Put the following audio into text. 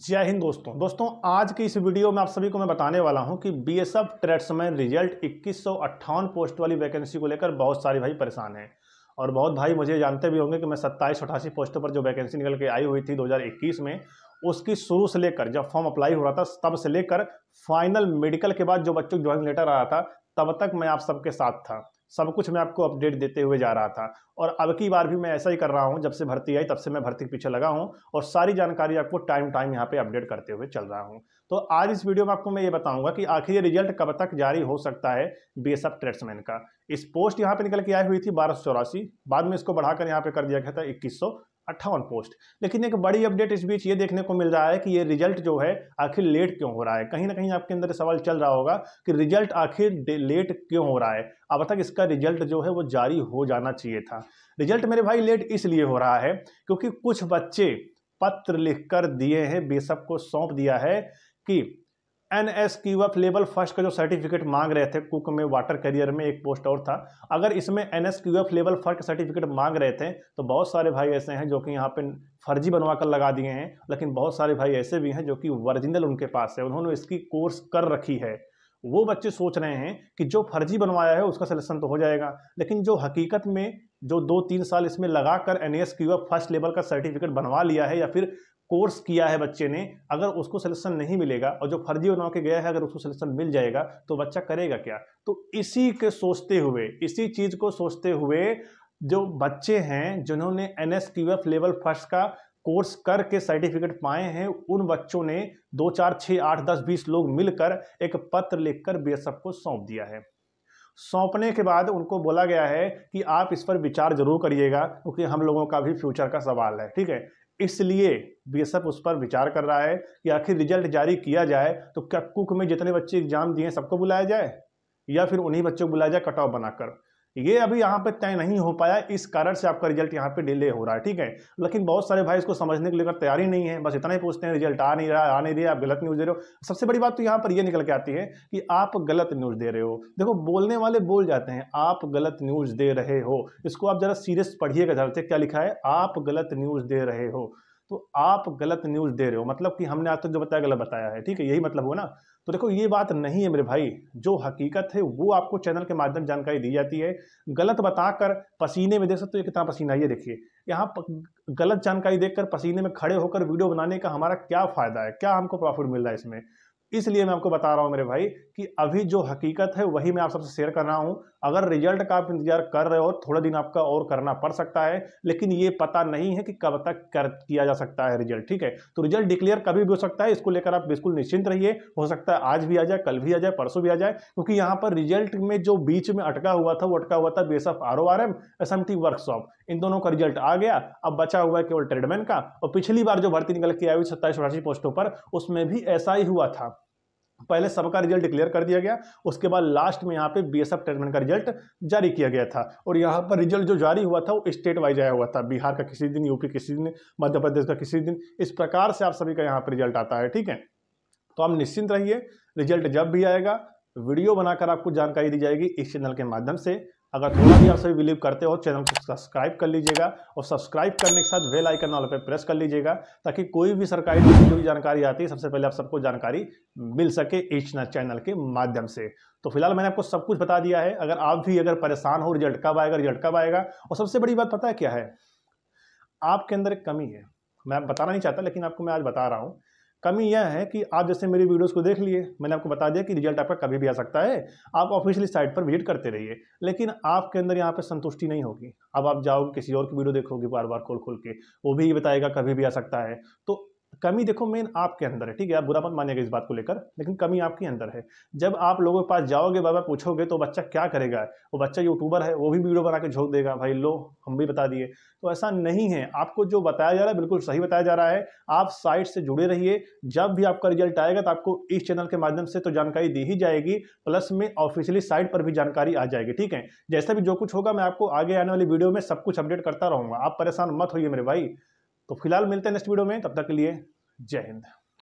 जय हिंद दोस्तों दोस्तों आज की इस वीडियो में आप सभी को मैं बताने वाला हूं कि B S F tradesman result इक्कीस पोस्ट वाली वैकेंसी को लेकर बहुत सारे भाई परेशान हैं और बहुत भाई मुझे जानते भी होंगे कि मैं सत्ताईस अठासी पोस्टों पर जो वैकेंसी निकल के आई हुई थी 2021 में उसकी शुरू से लेकर जब फॉर्म अप्लाई हो रहा था तब से लेकर फाइनल मेडिकल के बाद जो बच्चों ज्वाइन लेटर आ रहा था तब तक मैं आप सबके साथ था सब कुछ मैं आपको अपडेट देते हुए जा रहा था और अब की बार भी मैं ऐसा ही कर रहा हूँ जब से भर्ती आई तब से मैं भर्ती के पीछे लगा हूँ और सारी जानकारी आपको टाइम टाइम यहाँ पे अपडेट करते हुए चल रहा हूँ तो आज इस वीडियो में आपको मैं ये बताऊंगा कि आखिर ये रिजल्ट कब तक जारी हो सकता है बी एस ट्रेड्समैन का इस पोस्ट यहाँ पे निकल के आई हुई थी बारह बाद में इसको बढ़ाकर यहाँ पे कर दिया गया था इक्कीस अट्ठावन पोस्ट लेकिन एक बड़ी अपडेट इस बीच ये देखने को मिल रहा है कि ये रिजल्ट जो है आखिर लेट क्यों हो रहा है कहीं ना कहीं आपके अंदर सवाल चल रहा होगा कि रिजल्ट आखिर लेट क्यों हो रहा है अब तक इसका रिजल्ट जो है वो जारी हो जाना चाहिए था रिजल्ट मेरे भाई लेट इसलिए हो रहा है क्योंकि कुछ बच्चे पत्र लिखकर दिए हैं बेसब को सौंप दिया है कि N S QF level first का जो सर्टिफिकेट मांग रहे थे कुक में वाटर करियर में एक पोस्ट और था अगर इसमें N S QF level first का सर्टिफिकेट मांग रहे थे तो बहुत सारे भाई ऐसे हैं जो कि यहाँ पे फर्जी बनवा कर लगा दिए हैं लेकिन बहुत सारे भाई ऐसे भी हैं जो कि ओरिजिनल उनके पास है उन्होंने इसकी कोर्स कर रखी है वो बच्चे सोच रहे हैं कि जो फर्जी बनवाया है उसका सिलेक्शन तो हो जाएगा लेकिन जो हकीकत में जो दो तीन साल इसमें लगा कर N S Q F first level का सर्टिफिकेट बनवा लिया है या फिर कोर्स किया है बच्चे ने अगर उसको सिलेक्शन नहीं मिलेगा और जो फर्जी बनाव के गया है अगर उसको सिलेक्शन मिल जाएगा तो बच्चा करेगा क्या तो इसी के सोचते हुए इसी चीज़ को सोचते हुए जो बच्चे हैं जिन्होंने एन एस लेवल फर्स्ट का कोर्स करके सर्टिफिकेट पाए हैं उन बच्चों ने दो चार छः आठ दस बीस लोग मिलकर एक पत्र लिखकर एफ को सौंप दिया है सौंपने के बाद उनको बोला गया है कि आप इस पर विचार जरूर करिएगा क्योंकि हम लोगों का भी फ्यूचर का सवाल है ठीक है इसलिए बीएसएफ उस पर विचार कर रहा है कि आखिर रिजल्ट जारी किया जाए तो क्या कुक में जितने बच्चे एग्जाम दिए सबको बुलाया जाए या फिर उन्हीं बच्चों को बुलाया जाए कट ऑफ बनाकर ये अभी यहाँ पे तय नहीं हो पाया इस कारण से आपका रिजल्ट यहाँ पे डिले हो रहा है ठीक है लेकिन बहुत सारे भाई इसको समझने के लेकर तैयारी नहीं है बस इतना ही पूछते हैं रिजल्ट आ नहीं रहा आ नहीं रहा आप गलत न्यूज़ दे रहे हो सबसे बड़ी बात तो यहाँ पर ये निकल के आती है कि आप गलत न्यूज़ दे रहे हो देखो बोलने वाले बोल जाते हैं आप गलत न्यूज़ दे रहे हो इसको आप जरा सीरियस पढ़िएगा जरा से क्या लिखा है आप गलत न्यूज़ दे रहे हो तो आप गलत न्यूज़ दे रहे हो मतलब कि हमने आज तक तो जो बताया गलत बताया है ठीक है यही मतलब हो ना तो देखो ये बात नहीं है मेरे भाई जो हकीकत है वो आपको चैनल के माध्यम जानकारी दी जाती है गलत बताकर पसीने में देख सकते हो तो कितना पसीना ये देखिए यहाँ गलत जानकारी देखकर पसीने में खड़े होकर वीडियो बनाने का हमारा क्या फ़ायदा है क्या हमको प्रॉफिट मिल रहा है इसमें इसलिए मैं आपको बता रहा हूँ मेरे भाई कि अभी जो हकीकत है वही मैं आप सबसे शेयर कर रहा हूँ अगर रिजल्ट का आप इंतजार कर रहे हो थोड़ा दिन आपका और करना पड़ सकता है लेकिन ये पता नहीं है कि कब तक कर किया जा सकता है रिजल्ट ठीक है तो रिजल्ट डिक्लेयर कभी भी हो सकता है इसको लेकर आप बिल्कुल निश्चिंत रहिए हो सकता है आज भी आ जाए कल भी आ जाए परसों भी आ जाए क्योंकि यहाँ पर रिजल्ट में जो बीच में अटका हुआ था वो अटका हुआ था base of R O R M S M T workshop इन दोनों का रिजल्ट आ गया अब बचा हुआ है केवल ट्रेडमैन का और पिछली बार जो भर्ती निकल के आई हुई सत्ताईस अठासी पोस्टों पर उसमें भी ऐसा ही हुआ था पहले सबका रिजल्ट डिक्लेयर कर दिया गया उसके बाद लास्ट में यहाँ पे बीएसएफ ट्रीटमेंट का रिजल्ट जारी किया गया था और यहाँ पर रिजल्ट जो जारी हुआ था वो स्टेट वाइज आया हुआ था बिहार का किसी दिन यूपी किसी दिन मध्य प्रदेश का किसी दिन इस प्रकार से आप सभी का यहाँ पर रिजल्ट आता है ठीक है तो आप निश्चिंत रहिए रिजल्ट जब भी आएगा वीडियो बनाकर आपको जानकारी दी जाएगी इस चैनल के माध्यम से अगर थोड़ा भी आप सभी बिलीव करते हो चैनल को सब्सक्राइब कर लीजिएगा और सब्सक्राइब करने के साथ बेल आइकन वाले पर प्रेस कर लीजिएगा ताकि कोई भी सरकारी जो भी जानकारी आती है सबसे पहले आप सबको जानकारी मिल सके इस चैनल के माध्यम से तो फिलहाल मैंने आपको सब कुछ बता दिया है अगर आप भी अगर परेशान हो रिजल्ट कब आएगा रिजल्ट कब आएगा और सबसे बड़ी बात पता है क्या है आपके अंदर एक कमी है मैं बताना नहीं चाहता लेकिन आपको मैं आज बता रहा हूँ कमी यह है कि आप जैसे मेरी वीडियोस को देख लिए मैंने आपको बता दिया कि रिजल्ट आपका कभी भी आ सकता है आप ऑफिशियली साइट पर विजिट करते रहिए लेकिन आपके अंदर यहाँ पर संतुष्टि नहीं होगी अब आप जाओगे किसी और की वीडियो देखोगे बार बार खोल खोल के वो भी बताएगा कभी भी आ सकता है तो कमी देखो मेन आपके अंदर है ठीक है आप बुरा मत मानिएगा इस बात को लेकर लेकिन कमी आपके अंदर है जब आप लोगों के पास जाओगे बाबा पूछोगे तो बच्चा क्या करेगा वो बच्चा यूट्यूबर है वो भी वीडियो बना के झोंक देगा भाई लो हम भी बता दिए तो ऐसा नहीं है आपको जो बताया जा रहा है बिल्कुल सही बताया जा रहा है आप साइट से जुड़े रहिए जब भी आपका रिजल्ट आएगा तो आपको इस चैनल के माध्यम से तो जानकारी दी ही जाएगी प्लस में ऑफिशियली साइट पर भी जानकारी आ जाएगी ठीक है जैसा भी जो कुछ होगा मैं आपको आगे आने वाली वीडियो में सब कुछ अपडेट करता रहूंगा आप परेशान मत होइए मेरे भाई तो फिलहाल मिलते हैं नेक्स्ट वीडियो में तब तक के लिए जय हिंद